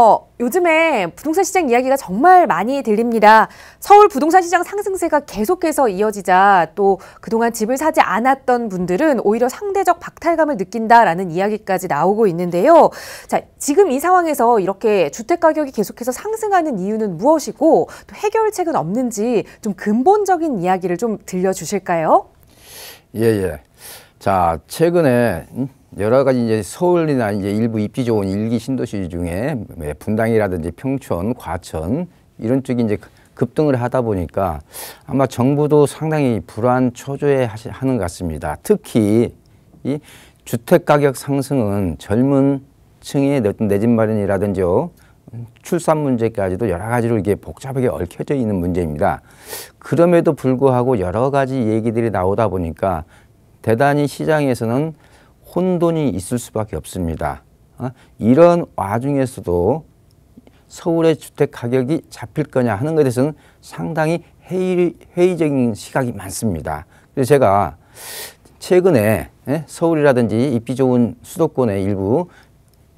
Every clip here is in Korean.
어, 요즘에 부동산 시장 이야기가 정말 많이 들립니다. 서울 부동산 시장 상승세가 계속해서 이어지자 또 그동안 집을 사지 않았던 분들은 오히려 상대적 박탈감을 느낀다라는 이야기까지 나오고 있는데요. 자, 지금 이 상황에서 이렇게 주택 가격이 계속해서 상승하는 이유는 무엇이고 또 해결책은 없는지 좀 근본적인 이야기를 좀 들려 주실까요? 예, 예. 자, 최근에 음? 여러 가지 이제 서울이나 이제 일부 입지 좋은 일기 신도시 중에 뭐 분당이라든지 평촌, 과천 이런 쪽이 이제 급등을 하다 보니까 아마 정부도 상당히 불안 초조해 하는 것 같습니다. 특히 이 주택 가격 상승은 젊은 층의 내집마련이라든지 출산 문제까지도 여러 가지로 이게 복잡하게 얽혀져 있는 문제입니다. 그럼에도 불구하고 여러 가지 얘기들이 나오다 보니까 대단히 시장에서는 혼돈이 있을 수밖에 없습니다. 어? 이런 와중에서도 서울의 주택 가격이 잡힐 거냐 하는 것에 대해서는 상당히 회의, 회의적인 시각이 많습니다. 그래서 제가 최근에 예? 서울이라든지 입지 좋은 수도권의 일부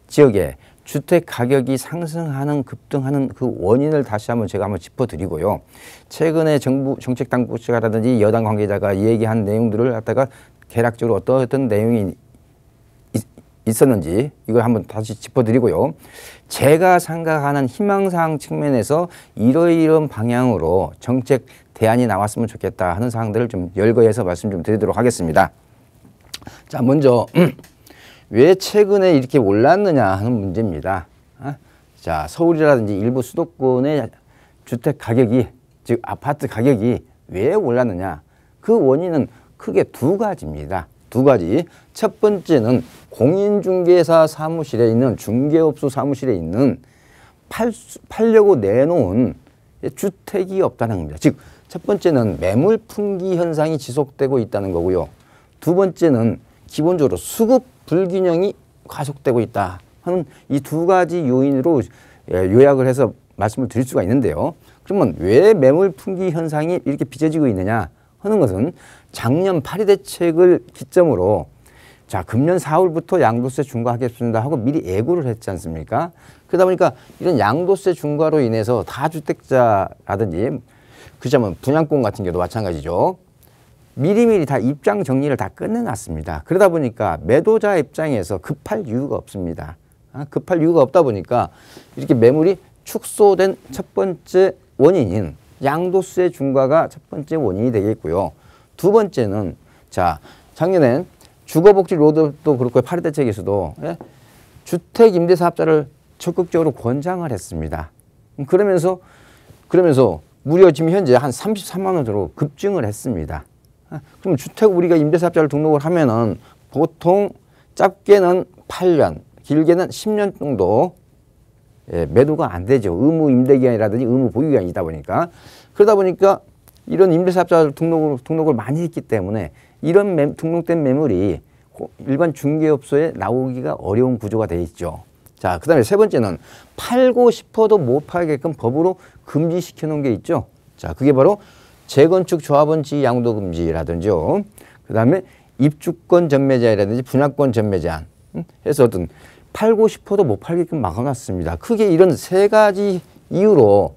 지역에 주택 가격이 상승하는 급등하는 그 원인을 다시 한번 제가 한번 짚어드리고요. 최근에 정부 정책 당국자라든지 여당 관계자가 얘기한 내용들을 갖다가 대략적으로 어떠했던 내용이 있었는지 이걸 한번 다시 짚어드리고요. 제가 생각하는 희망사항 측면에서 이러이런 방향으로 정책 대안이 나왔으면 좋겠다 하는 사항들을 좀 열거해서 말씀 좀 드리도록 하겠습니다. 자, 먼저 왜 최근에 이렇게 올랐느냐 하는 문제입니다. 아, 자, 서울이라든지 일부 수도권의 주택 가격이 즉 아파트 가격이 왜 올랐느냐 그 원인은 크게 두 가지입니다. 두 가지. 첫 번째는 공인중개사 사무실에 있는 중개업소 사무실에 있는 팔, 팔려고 내놓은 주택이 없다는 겁니다. 즉, 첫 번째는 매물 풍기 현상이 지속되고 있다는 거고요. 두 번째는 기본적으로 수급 불균형이 가속되고 있다 하는 이 두 가지 요인으로 예, 요약을 해서 말씀을 드릴 수가 있는데요. 그러면 왜 매물 풍기 현상이 이렇게 빚어지고 있느냐 하는 것은 작년 파리 대책을 기점으로 자 금년 4월부터 양도세 중과하겠습니다 하고 미리 예고를 했지 않습니까? 그러다 보니까 이런 양도세 중과로 인해서 다주택자라든지 그자면 분양권 같은 경우도 마찬가지죠. 미리미리 다 입장 정리를 다 끝내놨습니다. 그러다 보니까 매도자 입장에서 급할 이유가 없습니다. 아, 급할 이유가 없다 보니까 이렇게 매물이 축소된 첫 번째 원인인 양도세 중과가 첫 번째 원인이 되겠고요. 두 번째는 자 작년엔 주거복지 로드도 그렇고 파리 대책에서도 예? 주택 임대사업자를 적극적으로 권장을 했습니다. 음, 그러면서 그러면서 무려 지금 현재 한 33만 원으로 급증을 했습니다. 예, 그럼 주택 우리가 임대사업자를 등록을 하면은 보통 짧게는 8년, 길게는 10년 정도 예, 매도가 안 되죠. 의무 임대기간이라든지 의무 보유기간이 다 보니까 그러다 보니까 이런 임대사업자들 등록을, 등록을 많이 했기 때문에 이런 매, 등록된 매물이 일반 중개업소에 나오기가 어려운 구조가 돼 있죠. 자, 그 다음에 세 번째는 팔고 싶어도 못 팔게끔 법으로 금지시켜 놓은 게 있죠. 자, 그게 바로 재건축 조합원지 양도 금지라든지요. 그 다음에 입주권 전매제한이라든지 분할권 전매제한 음, 해서 어떤 팔고 싶어도 못 팔게끔 막아놨습니다. 크게 이런 세 가지 이유로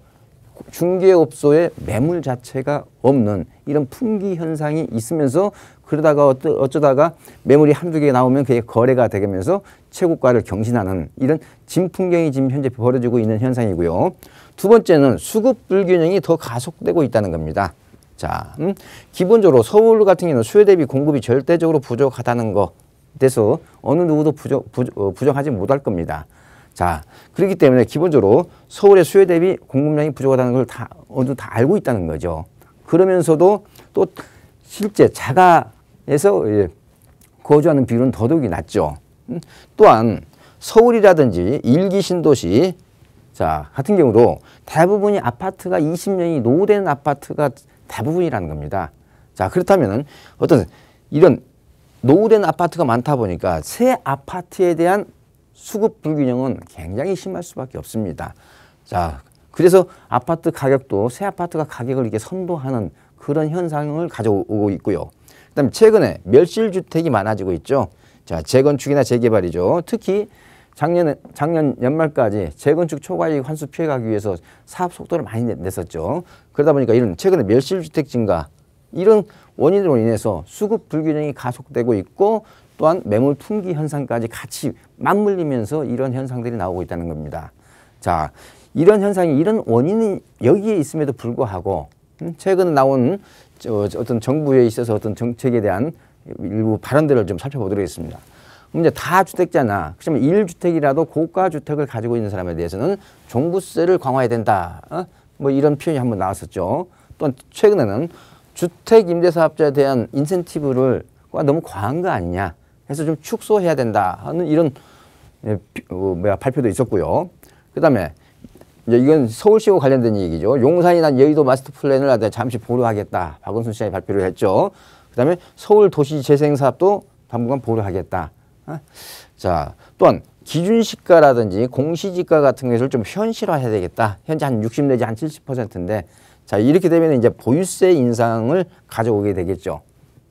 중개업소의 매물 자체가 없는 이런 풍기 현상이 있으면서 그러다가 어쩌다가 매물이 한두 개 나오면 그게 거래가 되면서 최고가를 경신하는 이런 진풍경이 지금 현재 벌어지고 있는 현상이고요. 두 번째는 수급 불균형이 더 가속되고 있다는 겁니다. 자, 음, 기본적으로 서울 같은 경우는 수요 대비 공급이 절대적으로 부족하다는 거 돼서 어느 누구도 부정, 어, 부정하지 못할 겁니다. 자, 그렇기 때문에 기본적으로 서울의 수요 대비 공급량이 부족하다는 걸다 어느 정도 다 알고 있다는 거죠. 그러면서도 또 실제 자가에서 거주하는 비율은 더더욱이 낮죠. 음, 또한 서울이라든지 일기 신도시 자 같은 경우도 대부분이 아파트가 20년이 노후된 아파트가 대부분이라는 겁니다. 자 그렇다면 어떤 이런 노후된 아파트가 많다 보니까 새 아파트에 대한 수급 불균형은 굉장히 심할 수밖에 없습니다. 자, 그래서 아파트 가격도 새 아파트가 가격을 이렇게 선도하는 그런 현상을 가져오고 있고요. 그다음 최근에 멸실 주택이 많아지고 있죠. 자, 재건축이나 재개발이죠. 특히 작년 작년 연말까지 재건축 초과이익 환수 피해가기 위해서 사업 속도를 많이 냈었죠. 그러다 보니까 이런 최근에 멸실 주택 증가 이런 원인으로 인해서 수급 불균형이 가속되고 있고 또한 매물 품귀 현상까지 같이 맞물리면서 이런 현상들이 나오고 있다는 겁니다. 자, 이런 현상이 이런 원인이 여기에 있음에도 불구하고 음, 최근 나온 저 어떤 정부에 있어서 어떤 정책에 대한 일부 발언들을 좀 살펴보도록 하겠습니다. 이제 다주택자나 그러면 일주택이라도 고가 주택을 가지고 있는 사람에 대해서는 종부세를 강화해야 된다. 어? 뭐 이런 표현이 한번 나왔었죠. 또 최근에는 주택 임대사업자에 대한 인센티브를 너무 과한 거 아니냐 해서 좀 축소해야 된다 하는 이런 예, 어, 발표도 있었고요. 그다음에 이제 이건 서울시와 관련된 얘기죠. 용산이나 여의도 마스터 플랜을 잠시 보류하겠다. 박원순 시장이 발표를 했죠. 그다음에 서울 도시 재생 사업도 당분간 보류하겠다. 아, 자, 또한 기준 시가라든지 공시지가 같은 것을 좀 현실화해야 되겠다. 현재 한 60 내지 한 70%인데 자, 이렇게 되면 이제 보유세 인상을 가져오게 되겠죠.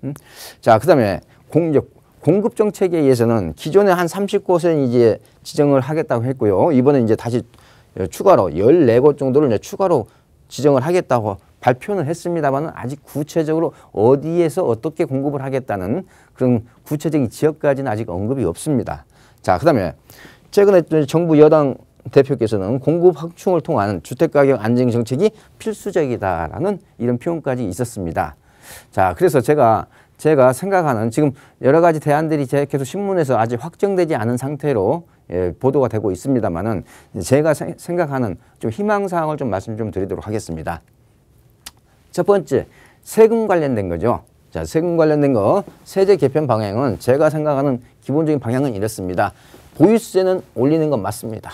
음? 자, 그 다음에 공격, 공급 정책에 의해서는 기존에 한 30곳은 이제 지정을 하겠다고 했고요. 이번에 이제 다시 추가로 14곳 정도를 이제 추가로 지정을 하겠다고 발표는 했습니다만 아직 구체적으로 어디에서 어떻게 공급을 하겠다는 그런 구체적인 지역까지는 아직 언급이 없습니다. 자, 그 다음에 최근에 정부 여당 대표께서는 공급 확충을 통한 주택가격 안정 정책이 필수적이다라는 이런 표현까지 있었습니다. 자, 그래서 제가 제가 생각하는 지금 여러 가지 대안들이 계속 신문에서 아직 확정되지 않은 상태로 예, 보도가 되고 있습니다만은 제가 세, 생각하는 좀 희망 사항을 좀 말씀 좀 드리도록 하겠습니다. 첫 번째 세금 관련된 거죠. 자, 세금 관련된 거 세제 개편 방향은 제가 생각하는 기본적인 방향은 이렇습니다. 보유세는 올리는 건 맞습니다.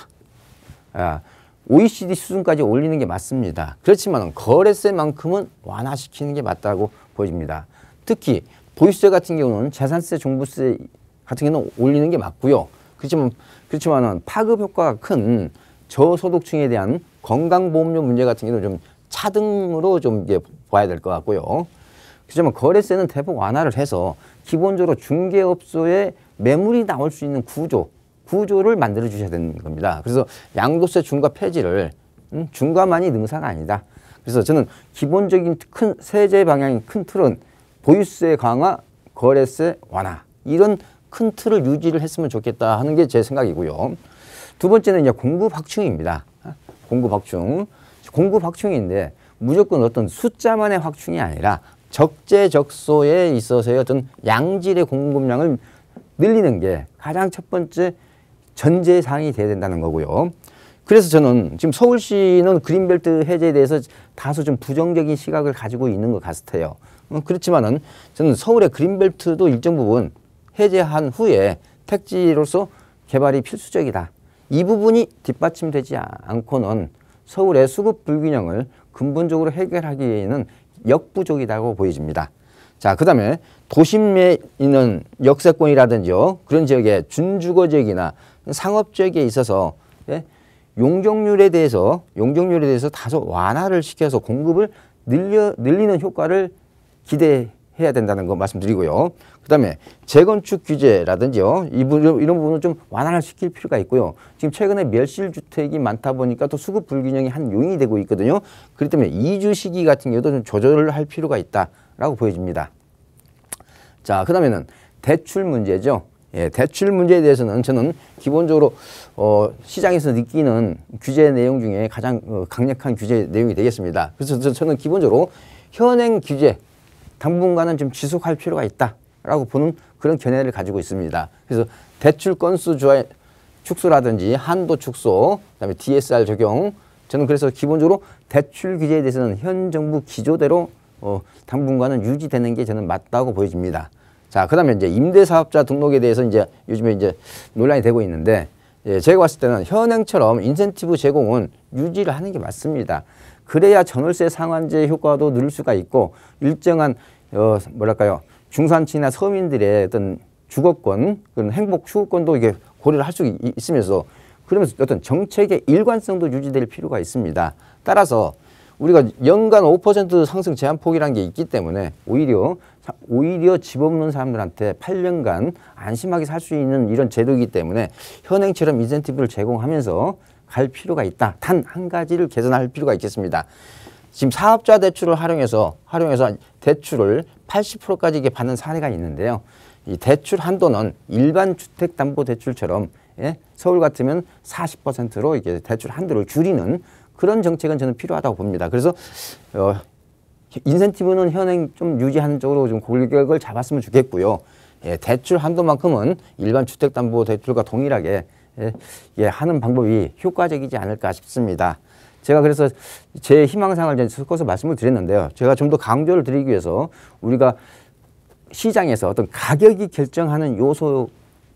아, OECD 수준까지 올리는 게 맞습니다. 그렇지만 거래세만큼은 완화시키는 게 맞다고 보입니다. 특히 보유세 같은 경우는 재산세, 종부세 같은 경우는 올리는 게 맞고요. 그렇지만 그렇지만은 파급 효과가 큰 저소득층에 대한 건강보험료 문제 같은 경우는 좀 차등으로 좀 이제 봐야 될 것 같고요. 그렇지만 거래세는 대폭 완화를 해서 기본적으로 중개업소에 매물이 나올 수 있는 구조 구조를 만들어 주셔야 되는 겁니다. 그래서 양도세 중과 폐지를 음, 중과만이 능사가 아니다. 그래서 저는 기본적인 큰 세제 방향인 큰 틀은 보유세 강화, 거래세 완화 이런 큰 틀을 유지를 했으면 좋겠다 하는 게 제 생각이고요. 두 번째는 이제 공급 확충입니다. 공급 확충. 공급 확충인데 무조건 어떤 숫자만의 확충이 아니라 적재적소에 있어서의 어떤 양질의 공급량을 늘리는 게 가장 첫 번째 전제사항이 돼야 된다는 거고요. 그래서 저는 지금 서울시는 그린벨트 해제에 대해서 다소 좀 부정적인 시각을 가지고 있는 것 같아요. 음, 그렇지만은 저는 서울의 그린벨트도 일정 부분 해제한 후에 택지로서 개발이 필수적이다. 이 부분이 뒷받침되지 않고는 서울의 수급 불균형을 근본적으로 해결하기에는 역부족이라고 보여집니다. 자, 그 다음에 도심에 있는 역세권이라든지요. 그런 지역에 준주거 지역이나 상업 지역에 있어서 예? 용적률에 대해서 용적률에 대해서 다소 완화를 시켜서 공급을 늘려 늘리는 효과를 기대해야 된다는 거 말씀드리고요. 그다음에 재건축 규제라든지요. 이분 이런 부분은좀 완화를 시킬 필요가 있고요. 지금 최근에 멸실 주택이 많다 보니까 또 수급 불균형이 한 요인이 되고 있거든요. 그렇기 때문에 이주 시기 같은 경우도 좀 조절을 할 필요가 있다라고 보여집니다. 자, 그다음에는 대출 문제죠. 예, 대출 문제에 대해서는 저는 기본적으로 어, 시장에서 느끼는 규제 내용 중에 가장 어, 강력한 규제 내용이 되겠습니다. 그래서 저는 기본적으로 현행 규제 당분간은 좀 지속할 필요가 있다라고 보는 그런 견해를 가지고 있습니다. 그래서 대출 건수 주화 축소라든지 한도 축소, 그다음에 DSR 적용 저는 그래서 기본적으로 대출 규제에 대해서는 현 정부 기조대로 어, 당분간은 유지되는 게 저는 맞다고 보여집니다. 자, 그다음에 이제 임대사업자 등록에 대해서 이제 요즘에 이제 논란이 되고 있는데 예, 제가 봤을 때는 현행처럼 인센티브 제공은 유지를 하는 게 맞습니다. 그래야 전월세 상한제 효과도 늘 수가 있고 일정한 어, 뭐랄까요 중산층이나 서민들의 어떤 주거권 그런 행복 추구권도 이게 고려를 할 수 있으면서 그러면서 어떤 정책의 일관성도 유지될 필요가 있습니다. 따라서 우리가 연간 5% 상승 제한 폭이라는 게 있기 때문에 오히려 오히려 집 없는 사람들한테 8년간 안심하게 살 수 있는 이런 제도이기 때문에 현행처럼 인센티브를 제공하면서 갈 필요가 있다. 단 한 가지를 개선할 필요가 있겠습니다. 지금 사업자 대출을 활용해서 활용해서 대출을 80%까지 이게 받는 사례가 있는데요. 이 대출 한도는 일반 주택담보대출처럼 예? 서울 같으면 40%로 이게 대출 한도를 줄이는 그런 정책은 저는 필요하다고 봅니다. 그래서 어, 인센티브는 현행 좀 유지하는 쪽으로 좀 골격을 잡았으면 좋겠고요. 예, 대출 한도만큼은 일반 주택담보 대출과 동일하게 예, 예, 하는 방법이 효과적이지 않을까 싶습니다. 제가 그래서 제희망사항을 섞어서 말씀을 드렸는데요. 제가 좀 더 강조를 드리기 위해서 우리가 시장에서 어떤 가격이 결정하는 요소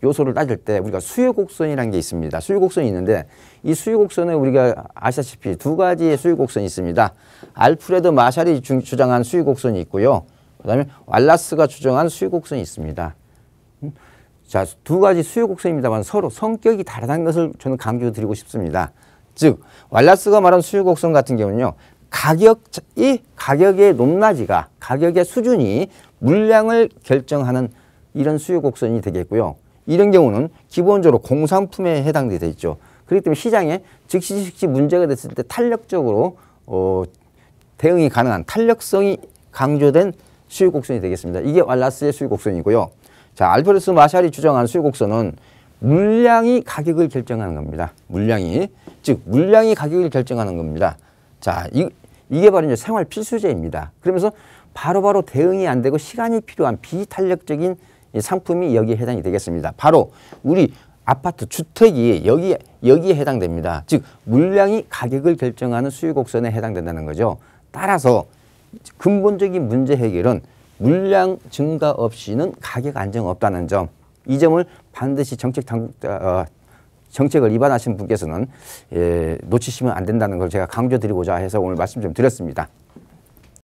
요소를 따질 때 우리가 수요 곡선이라는 게 있습니다. 수요 곡선이 있는데 이 수요 곡선에 우리가 아시다시피 두 가지의 수요 곡선이 있습니다. 알프레드 마샬이 주장한 수요 곡선이 있고요. 그다음에 왈라스가 주장한 수요 곡선이 있습니다. 자, 두 가지 수요 곡선입니다만 서로 성격이 다르다는 것을 저는 강조드리고 싶습니다. 즉, 왈라스가 말한 수요 곡선 같은 경우는요. 가격이 가격의 높낮이가 가격의 수준이 물량을 결정하는 이런 수요 곡선이 되겠고요. 이런 경우는 기본적으로 공산품에 해당되어 있죠. 그렇기 때문에 시장에 즉시 즉시 문제가 됐을 때 탄력적으로 어, 대응이 가능한 탄력성이 강조된 수요 곡선이 되겠습니다. 이게 왈라스의 수요 곡선이고요. 자, 알프레스 마샬이 주장한 수요 곡선은 물량이 가격을 결정하는 겁니다. 물량이 즉 물량이 가격을 결정하는 겁니다. 자, 이, 이게 바로 이제 생활 필수제입니다. 그러면서 바로바로 바로 대응이 안 되고 시간이 필요한 비탄력적인 이 상품이 여기에 해당이 되겠습니다. 바로 우리 아파트 주택이 여기 여기에 해당됩니다. 즉 물량이 가격을 결정하는 수요 곡선에 해당된다는 거죠. 따라서 근본적인 문제 해결은 물량 증가 없이는 가격 안정 없다는 점. 이 점을 반드시 정책 당국 어, 정책을 위반하신 분께서는 예, 놓치시면 안 된다는 걸 제가 강조드리고자 해서 오늘 말씀 좀 드렸습니다.